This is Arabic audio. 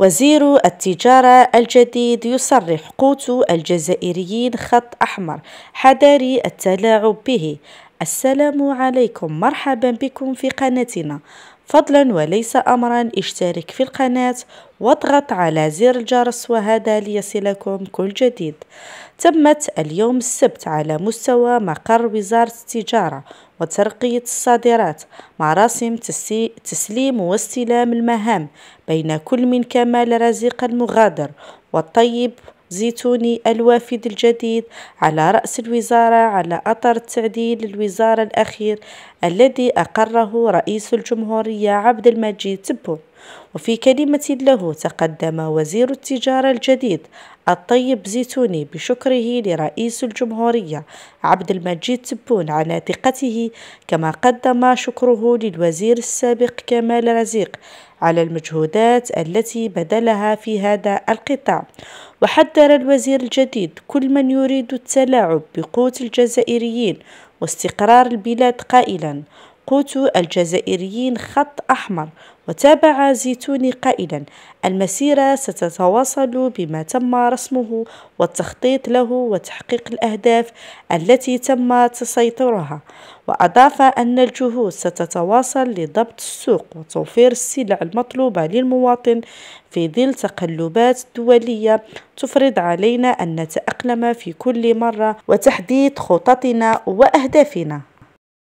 وزير التجارة الجديد يصرح قوت الجزائريين خط أحمر حذر التلاعب به السلام عليكم مرحبا بكم في قناتنا فضلا وليس أمرا اشترك في القناة واضغط على زر الجرس وهذا ليصلكم كل جديد تمت اليوم السبت على مستوى مقر وزارة التجارة وترقية الصادرات مراسم تسليم واستلام المهام بين كل من كمال رزيق المغادر والطيب زيتوني الوافد الجديد على رأس الوزارة على أطر التعديل للوزارة الأخير الذي أقره رئيس الجمهورية عبد المجيد تبو وفي كلمة له تقدم وزير التجارة الجديد الطيب زيتوني بشكره لرئيس الجمهورية عبد المجيد تبون على ثقته كما قدم شكره للوزير السابق كمال رزيق على المجهودات التي بذلها في هذا القطاع وحذر الوزير الجديد كل من يريد التلاعب بقوة الجزائريين واستقرار البلاد قائلا قوت الجزائريين خط أحمر وتابع زيتوني قائلا المسيرة ستتواصل بما تم رسمه والتخطيط له وتحقيق الأهداف التي تم تسيطرها وأضاف أن الجهود ستتواصل لضبط السوق وتوفير السلع المطلوبة للمواطن في ظل تقلبات دولية تفرض علينا أن نتأقلم في كل مرة وتحديد خططنا وأهدافنا